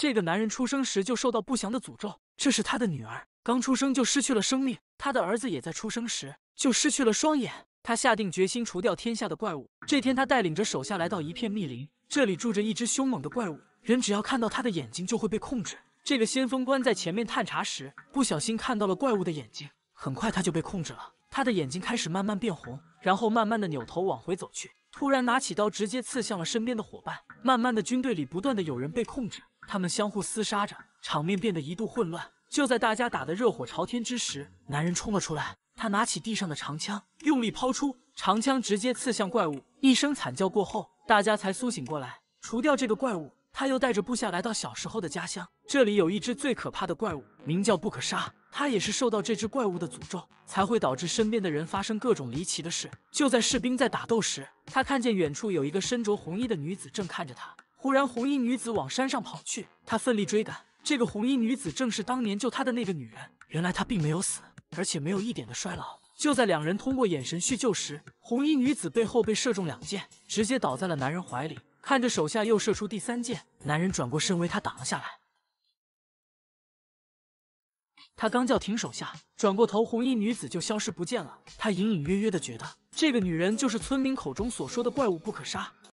这个男人出生时就受到不祥的诅咒，这是他的女儿刚出生就失去了生命，他的儿子也在出生时就失去了双眼。他下定决心除掉天下的怪物。这天，他带领着手下来到一片密林，这里住着一只凶猛的怪物，人只要看到他的眼睛就会被控制。这个先锋官在前面探查时，不小心看到了怪物的眼睛，很快他就被控制了。他的眼睛开始慢慢变红，然后慢慢的扭头往回走去，突然拿起刀直接刺向了身边的伙伴。慢慢的，军队里不断的有人被控制。他们相互厮杀着，场面变得一度混乱。就在大家打得热火朝天之时，男人冲了出来，他拿起地上的长枪，用力抛出，长枪直接刺向怪物。一声惨叫过后，大家才苏醒过来，除掉这个怪物。他又带着部下来到小时候的家乡，这里有一只最可怕的怪物，名叫不可杀。他也是受到这只怪物的诅咒，才会导致身边的人发生各种离奇的事。就在士兵在打斗时，他看见远处有一个身着红衣的女子正看着他。忽然，红衣女子往山上跑去，他奋力追赶。这个红衣女子正是当年救他的那个女人。原来她并没有死，而且没有一点的衰老。就在两人通过眼神叙旧时，红衣女子背后被射中两箭，直接倒在了男人怀里。看着手下又射出第三箭，男人转过身为她挡了下来。他刚叫停手下，转过头，红衣女子就消失不见了。他隐隐约约的觉得，这个女人就是村民口中所说的怪物，不可杀。